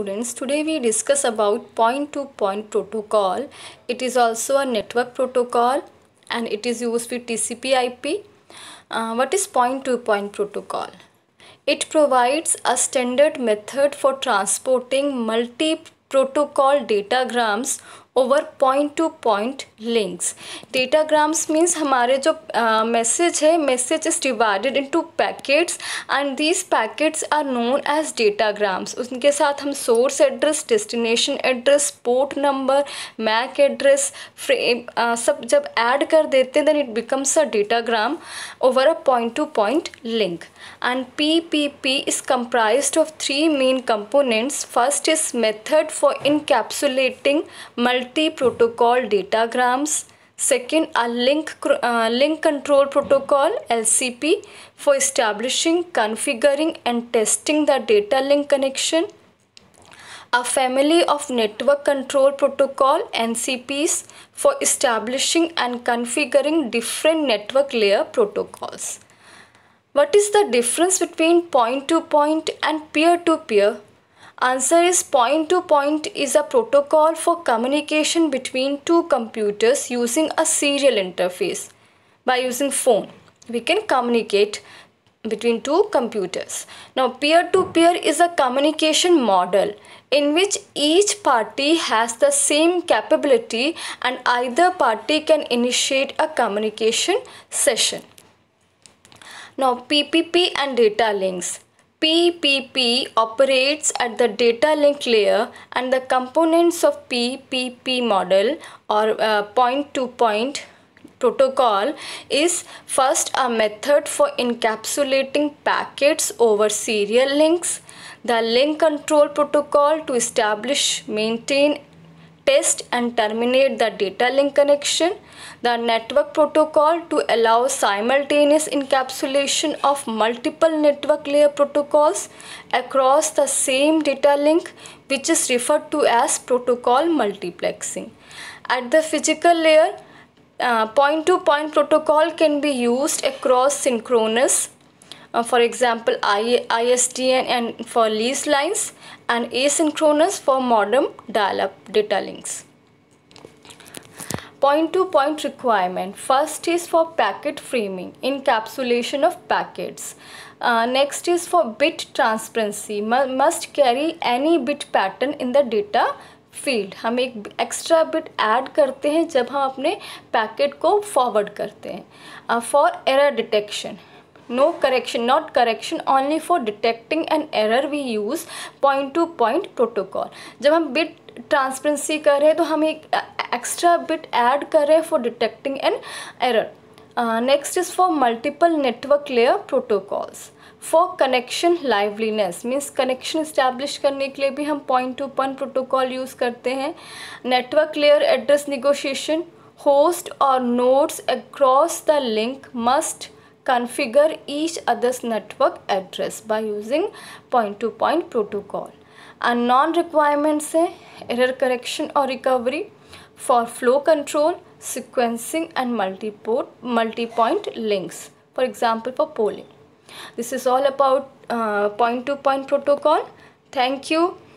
students today we discuss about point to point protocol it is also a network protocol and it is used with tcp ip uh, what is point to point protocol it provides a standard method for transporting multi protocol datagrams over point to point links datagrams means हमारे जो message है message is divided into packets and these packets are known as datagrams उनके साथ हम source address destination address port number MAC address frame सब जब add कर देते हैं then it becomes a datagram over a point to point link and P P P is comprise of three main components first is method for इनकैप्सुलेटिंग multi multi-protocol datagrams. Second a link, uh, link control protocol LCP for establishing, configuring and testing the data link connection. A family of network control protocol NCPs for establishing and configuring different network layer protocols. What is the difference between point-to-point -point and peer-to-peer -peer Answer is point to point is a protocol for communication between two computers using a serial interface. By using phone, we can communicate between two computers. Now peer to peer is a communication model in which each party has the same capability and either party can initiate a communication session. Now PPP and data links. PPP operates at the data link layer and the components of PPP model or uh, point to point protocol is first a method for encapsulating packets over serial links the link control protocol to establish maintain test and terminate the data link connection, the network protocol to allow simultaneous encapsulation of multiple network layer protocols across the same data link which is referred to as protocol multiplexing. At the physical layer, uh, point-to-point uh, -point protocol can be used across synchronous for example I, ISDN and for lease lines and asynchronous for modem dial-up data links. Point to point requirement. First is for packet framing, encapsulation of packets. Uh, next is for bit transparency, M must carry any bit pattern in the data field हम एक extra bit add करते हैं जब हम अपने packet को forward करते हैं for error detection no correction not correction only for detecting an error we use point to point protocol जब हम bit transparency कर रहे हैं तो हम एक extra bit add कर रहे हैं for detecting an error next is for multiple network layer protocols for connection liveliness means connection establish करने के लिए भी हम point to point protocol use करते हैं network layer address negotiation host और nodes across the link must configure each other's network address by using point-to-point -point protocol. And non-requirements say error correction or recovery for flow control, sequencing and multi-port, multi-point links. For example, for polling. This is all about uh, point-to-point uh, -point protocol. Thank you.